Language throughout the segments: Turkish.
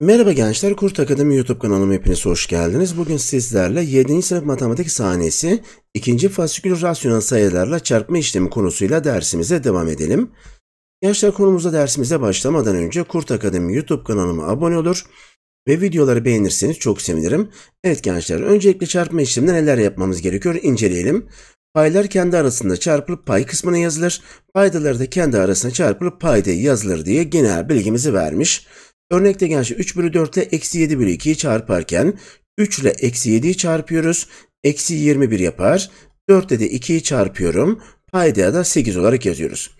Merhaba gençler, Kurt Akademi YouTube kanalıma hepiniz hoş geldiniz. Bugün sizlerle 7. sınıf matematik sahnesi 2. fasikül rasyonel sayılarla çarpma işlemi konusuyla dersimize devam edelim. Gençler konumuza dersimize başlamadan önce Kurt Akademi YouTube kanalıma abone olur ve videoları beğenirseniz çok sevinirim. Evet gençler, öncelikle çarpma işleminde neler yapmamız gerekiyor inceleyelim. Paylar kendi arasında çarpılıp pay kısmına yazılır. Paydalar da kendi arasında çarpılıp payda yazılır diye genel bilgimizi vermiş. Örnekte gençler 3 bölü 4 ile eksi 7 bölü 2'yi çarparken 3 ile eksi 7'yi çarpıyoruz. Eksi 21 yapar. 4 ile de 2'yi çarpıyorum. payda da 8 olarak yazıyoruz.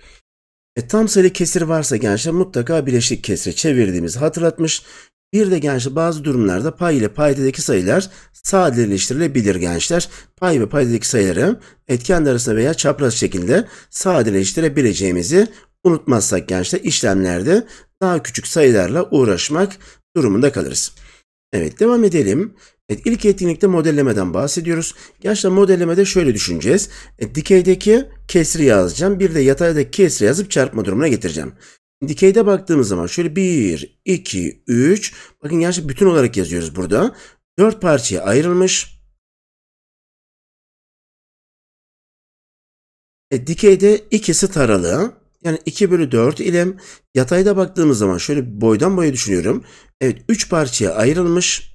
E, tam sayılı kesir varsa gençler mutlaka bileşik kesre çevirdiğimizi hatırlatmış. Bir de gençler bazı durumlarda pay ile paydadaki sayılar sadeleştirilebilir gençler. Pay ve paydadaki sayıları etken arasında veya çapraz şekilde sadeleştirebileceğimizi unutmazsak gençler işlemlerde daha küçük sayılarla uğraşmak durumunda kalırız. Evet devam edelim. Evet, ilk etkinlikte modellemeden bahsediyoruz. Gerçekten modellemede şöyle düşüneceğiz. E, dikeydeki kesri yazacağım. Bir de yataydaki kesri yazıp çarpma durumuna getireceğim. Dikeyde baktığımız zaman şöyle 1, 2, 3. Bakın gerçekten bütün olarak yazıyoruz burada. 4 parçaya ayrılmış. E, dikeyde ikisi taralı. Yani 2 bölü 4 ile yatayda baktığımız zaman şöyle boydan boya düşünüyorum. Evet 3 parçaya ayrılmış.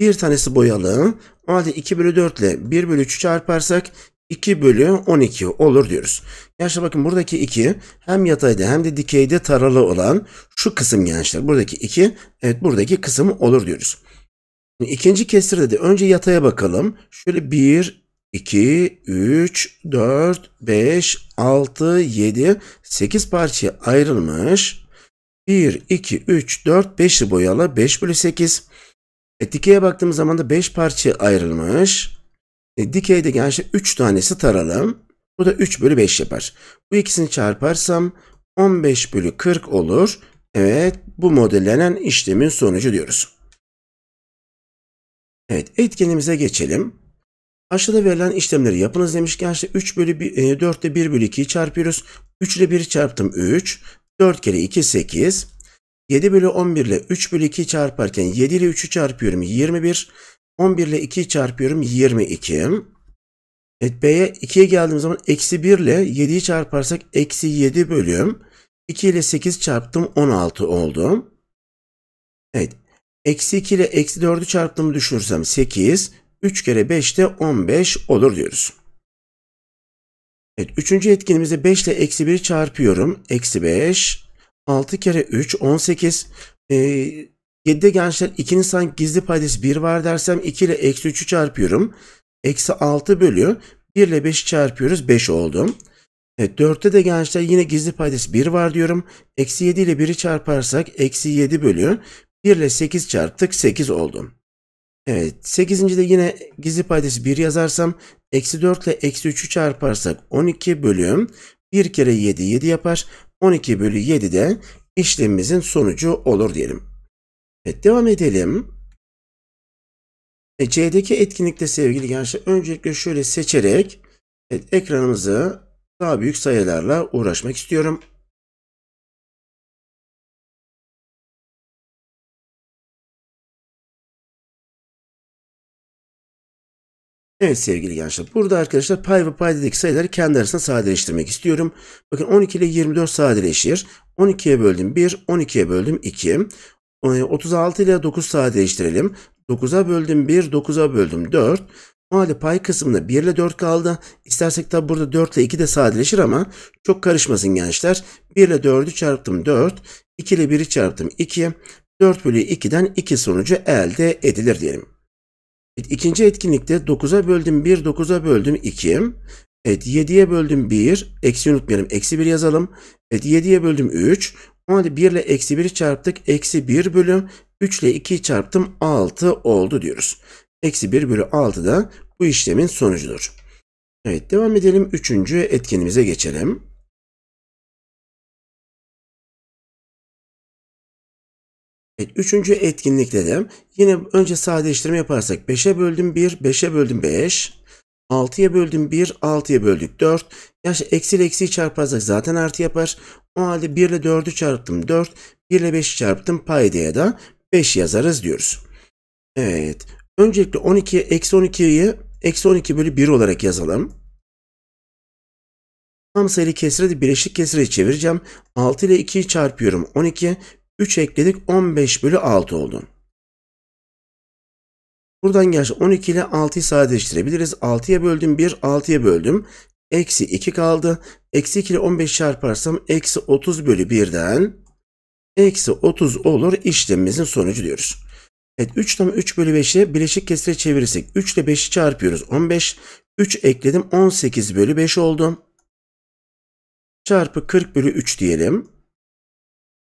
Bir tanesi boyalı. O halde 2 bölü 4 ile 1 bölü 3'ü çarparsak 2 bölü 12 olur diyoruz. Gençler bakın buradaki 2 hem yatayda hem de dikeyde taralı olan şu kısım gençler. Buradaki 2 evet buradaki kısım olur diyoruz. Şimdi ikinci kesirde de önce yataya bakalım. Şöyle 1, 2, 3, 4, 5, 6, 7, 8 parçaya ayrılmış. 1, 2, 3, 4, 5'i boyalı 5 bölü 8. E, dikeye baktığımız zaman da 5 parçaya ayrılmış. E, dikeyde gençler 3 tanesi taralım. Bu da 3 bölü 5 yapar. Bu ikisini çarparsam 15 bölü 40 olur. Evet bu modellenen işlemin sonucu diyoruz. Evet etkenimize geçelim. Aşağıda verilen işlemleri yapınız demiş. Gençler 3 bölü 1, 4 e, ile 1 bölü 2'yi çarpıyoruz. 3 ile 1'i çarptım 3. 4 kere 2 8. 7 bölü 11 ile 3 bölü 2'yi çarparken 7 ile 3'ü çarpıyorum 21. 11 ile 2'yi çarpıyorum 22. Evet B'ye 2'ye geldiğim zaman eksi 1 ile 7'yi çarparsak eksi 7 bölüm. 2 ile 8 çarptım 16 oldu. Evet. Eksi 2 ile eksi 4'ü çarptığımı düşünürsem 8. 3 kere 5 de 15 olur diyoruz. Evet. Üçüncü etkinimizde 5 ile eksi 1'i çarpıyorum. Eksi 5. 6 kere 3 18. Ee, 7'de gençler 2'nin sanki gizli paydası 1 var dersem 2 ile eksi 3'ü çarpıyorum. Eksi 6 bölü 1 ile 5'i çarpıyoruz 5 oldu. Evet, 4'te de gençler yine gizli paydası 1 var diyorum. Eksi 7 ile 1'i çarparsak eksi 7 bölü 1 ile 8 çarptık 8 oldu. Evet 8. de yine gizli paydası 1 yazarsam eksi 4 ile eksi 3'ü çarparsak 12 bölü 1 kere 7 7 yapar. 12 bölü 7 de işlemimizin sonucu olur diyelim. Evet devam edelim. E, C'deki etkinlikte sevgili gençler öncelikle şöyle seçerek evet, ekranımızı daha büyük sayılarla uğraşmak istiyorum. Evet sevgili gençler burada arkadaşlar pay ve paydadaki sayıları kendi arasında sadeleştirmek istiyorum. Bakın 12 ile 24 sadeleşir. 12'ye böldüm 1, 12'ye böldüm 2. 36 ee, ile 9 sadeleştirelim. 9'a böldüm 1, 9'a böldüm 4. O halde pay kısmında 1 ile 4 kaldı. İstersek tabi burada 4 ile 2 de sadeleşir ama çok karışmasın gençler. 1 ile 4'ü çarptım 4. 2 ile 1'i çarptım 2. 4 bölü 2'den 2 sonucu elde edilir diyelim. İkinci etkinlikte 9'a böldüm 1, 9'a böldüm 2. Evet 7'ye böldüm 1. Eksi unutmayalım. Eksi 1 yazalım. Evet 7'ye böldüm 3. Normalde 1 ile eksi 1'i çarptık. Eksi 1 bölüm 3 ile 2'yi çarptım 6 oldu diyoruz. Eksi 1 bölü 6 da bu işlemin sonucudur. Evet devam edelim. Üçüncü etkenimize geçelim. Evet, üçüncü etkinlikte de yine önce sadeleştirme yaparsak 5'e böldüm 1, 5'e böldüm 5, 6'ya böldüm 1, 6'ya böldük 4, ya işte eksi ile eksiyi çarparsak zaten artı yapar. O halde 1 ile 4'ü çarptım 4, 1 ile 5'i çarptım pay diye da 5 yazarız diyoruz. Evet. Öncelikle 12 eksi 12'yi eksi 12 bölü 1 olarak yazalım. Tam sayılı kesire de bileşik kesire çevireceğim. 6 ile 2'yi çarpıyorum. 12. 3 ekledik. 15 bölü 6 oldu. Buradan gerçi 12 ile 6'yı sadeleştirebiliriz. 6'ya böldüm 1, 6'ya böldüm. Eksi 2 kaldı. Eksi 2 ile 15 çarparsam eksi 30 bölü 1'den eksi 30 olur işlemimizin sonucu diyoruz. Evet 3 tam 3 bölü 5'i bileşik kesire çevirirsek 3 ile 5'i çarpıyoruz 15. 3 ekledim 18 bölü 5 oldu. Çarpı 40 bölü 3 diyelim.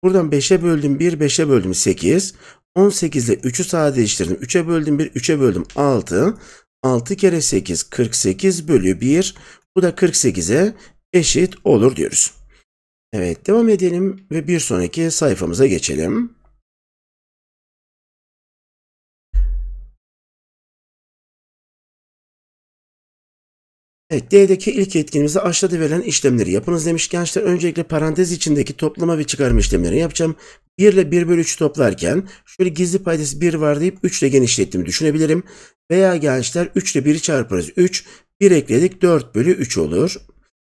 Buradan 5'e böldüm 1, 5'e böldüm 8. 18 ile 3'ü sadeleştirdim. 3'e böldüm 1, 3'e böldüm 6. 6 kere 8, 48 bölü 1 bu da 48'e eşit olur diyoruz. Evet devam edelim ve bir sonraki sayfamıza geçelim. Evet, D'deki ilk etkinimizde aşağıda verilen işlemleri yapınız demiş. Gençler öncelikle parantez içindeki toplama ve çıkarma işlemlerini yapacağım. 1 ile 1 bölü 3 toplarken şöyle gizli paydası 1 var deyip 3 ile genişlettiğimi düşünebilirim. Veya gençler 3 ile 1'i çarparız 3, 1 ekledik 4 bölü 3 olur.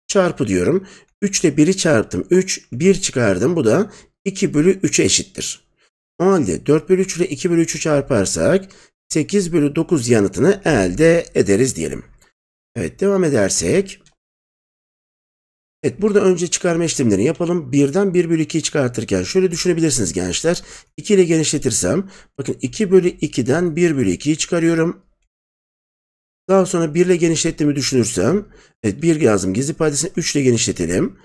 Çarpı diyorum. 3 ile 1'i çarptım. 3, 1 çıkardım. Bu da 2 bölü 3'e eşittir. O halde 4 bölü 3 ile 2 bölü 3'ü çarparsak 8 bölü 9 yanıtını elde ederiz diyelim. Evet devam edersek. Evet burada önce çıkarma işlemlerini yapalım. 1'den 1 bölü 2'yi çıkartırken şöyle düşünebilirsiniz gençler. 2 ile genişletirsem bakın 2 bölü 2'den 1 bölü 2'yi çıkarıyorum. Daha sonra 1 ile genişlettiğimi düşünürsem, evet 1 yazdım gizli paydasını 3 ile genişletelim.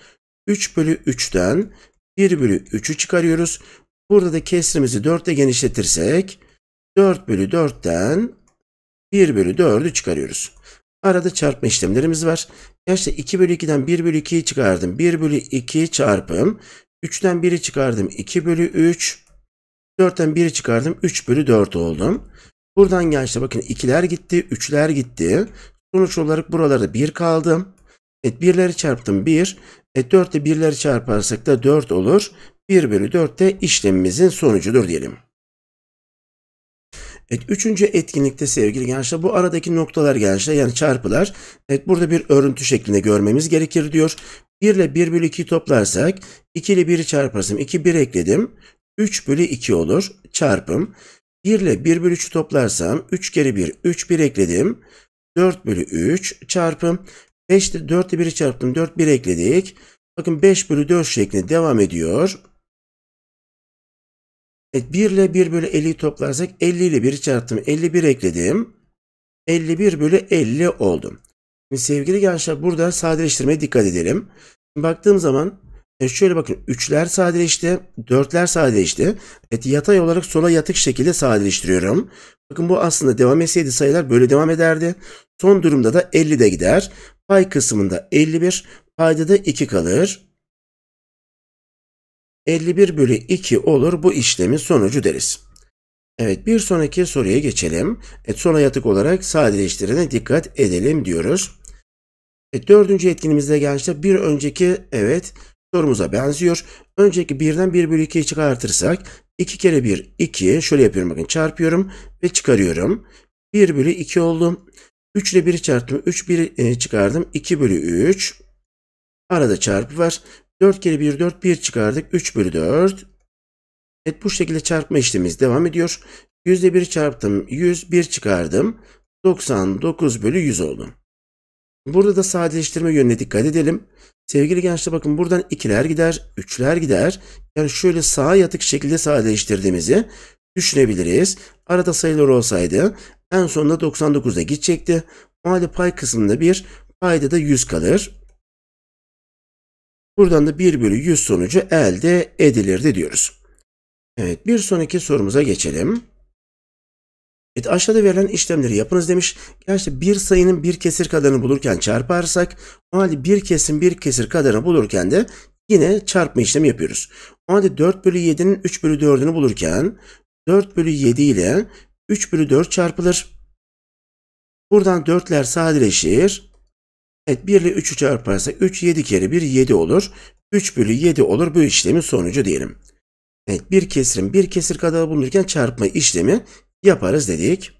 3 bölü 3'ten 1 bölü 3'ü çıkarıyoruz. Burada da kesrimizi 4 ile genişletirsek 4 bölü 4'ten 1 bölü 4'ü çıkarıyoruz. Arada çarpma işlemlerimiz var. Gerçi 2 bölü 2'den 1 bölü 2'yi çıkardım. 1 bölü 2 çarpım. 3'ten 1'i çıkardım. 2 bölü 3. 4'ten 1'i çıkardım. 3 bölü 4 oldum. Buradan gençler bakın ikiler gitti, üçler gitti. Sonuç olarak buralarda bir kaldı. Evet birleri çarptım bir. E, 4 ile birleri çarparsak da dört olur. Bir bölü 4 de işlemimizin sonucudur diyelim. Evet, üçüncü etkinlikte sevgili gençler bu aradaki noktalar gençler yani çarpılar. Evet burada bir örüntü şeklinde görmemiz gerekir diyor. 1 ile 1 bölü 2'yi toplarsak 2 ile 1'i çarparsam 2 1 ekledim. 3 bölü 2 olur çarpım. 1 ile 1 bölü 3'ü toplarsam 3 kere 1, 3 1 ekledim. 4 bölü 3 çarpım 5 ile 4 ile 1'i çarptım. 4 1 ekledik. Bakın 5 bölü 4 şeklinde devam ediyor. Evet, 1 ile 1 bölü 50'yi toplarsak 50 ile 1'i çarptım. 51 ekledim. 51 bölü 50 oldu. Şimdi sevgili gençler burada sadeleştirmeye dikkat edelim. Şimdi baktığım zaman e şöyle bakın 3'ler sadeleşti, 4'ler sadeleşti. Evet yatay olarak sola yatık şekilde sadeleştiriyorum. Bakın bu aslında devam etseydi sayılar böyle devam ederdi. Son durumda da 50 de gider. Pay kısmında 51, payda da 2 kalır. 51 bölü 2 olur bu işlemin sonucu deriz. Evet bir sonraki soruya geçelim. Evet, sola yatık olarak sadeleştirene dikkat edelim diyoruz. Evet, dördüncü etkinimizde gençler bir önceki evet Sorumuza benziyor. Önceki birden 1 bölü 2'yi çıkartırsak 2 kere 1 2. Şöyle yapıyorum bakın çarpıyorum ve çıkarıyorum. 1 bölü 2 oldu. 3 ile 1'i çarptım. 3 1 e, çıkardım. 2 bölü 3. Arada çarpı var. 4 kere 1 4 1 çıkardık. 3 bölü 4. Evet bu şekilde çarpma işlemimiz devam ediyor. %1 çarptım. 101 çıkardım. 99 bölü 100 oldu. Burada da sadeleştirme yönüne dikkat edelim. Sevgili gençler bakın buradan ikiler gider, üçler gider. Yani şöyle sağa yatık şekilde sadeleştirdiğimizi düşünebiliriz. Arada sayılar olsaydı en sonunda 99'da gidecekti. O halde pay kısmında bir payda da 100 kalır. Buradan da 1 bölü 100 sonucu elde edilirdi diyoruz. Evet bir sonraki sorumuza geçelim. Evet aşağıda verilen işlemleri yapınız demiş. Gerçi bir sayının bir kesir kadarını bulurken çarparsak o halde bir kesin bir kesir kadarını bulurken de yine çarpma işlemi yapıyoruz. O halde 4 bölü 7'nin 3 bölü 4'ünü bulurken 4 bölü 7 ile 3 bölü 4 çarpılır. Buradan 4'ler sadeleşir. Evet 1 ile 3'ü çarparsak 3 7 kere 1 7 olur. 3 bölü 7 olur bu işlemin sonucu diyelim. Evet bir kesirin bir kesir kadar bulunurken çarpma işlemi yaparız dedik.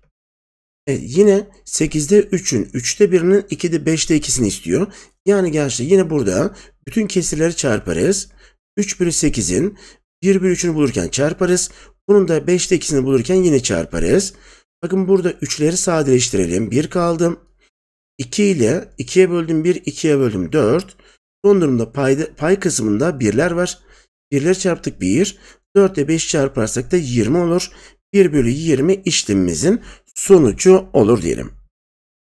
E, yine 8'de 3'ün 3'te 1'inin 2'de 5'te 2'sini istiyor. Yani gerçi yine burada bütün kesirleri çarparız. 3 bölü 8'in 1 bölü 3'ünü bulurken çarparız. Bunun da 5'te 2'sini bulurken yine çarparız. Bakın burada 3'leri sadeleştirelim. 1 kaldım. 2 ile 2'ye böldüm 1, 2'ye böldüm 4. Son durumda payda, pay kısmında 1'ler var. 1'leri çarptık 1. 4 ile 5 çarparsak da 20 olur. 1 bölü 20 işlemimizin sonucu olur diyelim.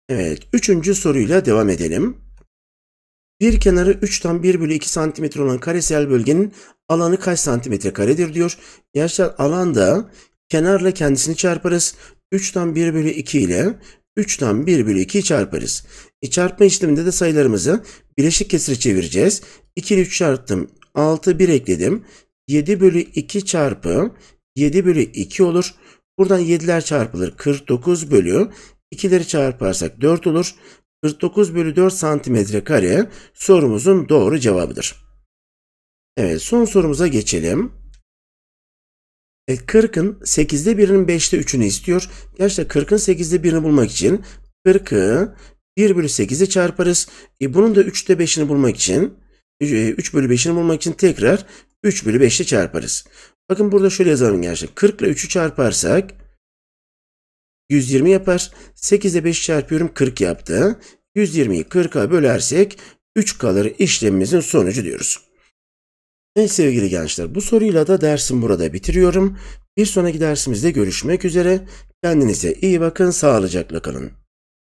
Evet, üçüncü soruyla devam edelim. Bir kenarı 3'ten 1 bölü 2 santimetre olan karesel bölgenin alanı kaç santimetre karedir diyor. Gençler alanda kenarla kendisini çarparız. 3'ten 1 bölü 2 ile 3'ten 1 bölü 2'yi çarparız. E çarpma işleminde de sayılarımızı bileşik kesire çevireceğiz. 2 ile 3 çarptım. 6 1 ekledim. 7 bölü 2 çarpı 7 bölü 2 olur. Buradan 7'ler çarpılır 49 bölü 2'leri çarparsak 4 olur. 49 bölü 4 santimetre kare sorumuzun doğru cevabıdır. Evet son sorumuza geçelim. E, 40'ın 8'de 1'inin 5'te 3'ünü istiyor. Gerçekten 40'ın 8'de 1'ini bulmak için 40'ı 1 bölü 8'e çarparız. E, bunun da 3'te 5'ini bulmak için 3 e, bölü 5'ini bulmak için tekrar 3 bölü 5'te çarparız. Bakın burada şöyle yazalım gerçek. 40 ile 3'ü çarparsak 120 yapar. 8 ile 5 çarpıyorum 40 yaptı. 120'yi 40'a bölersek 3 kalır işlemimizin sonucu diyoruz. Evet sevgili gençler bu soruyla da dersim burada bitiriyorum. Bir sonraki dersimizde görüşmek üzere. Kendinize iyi bakın sağlıcakla kalın.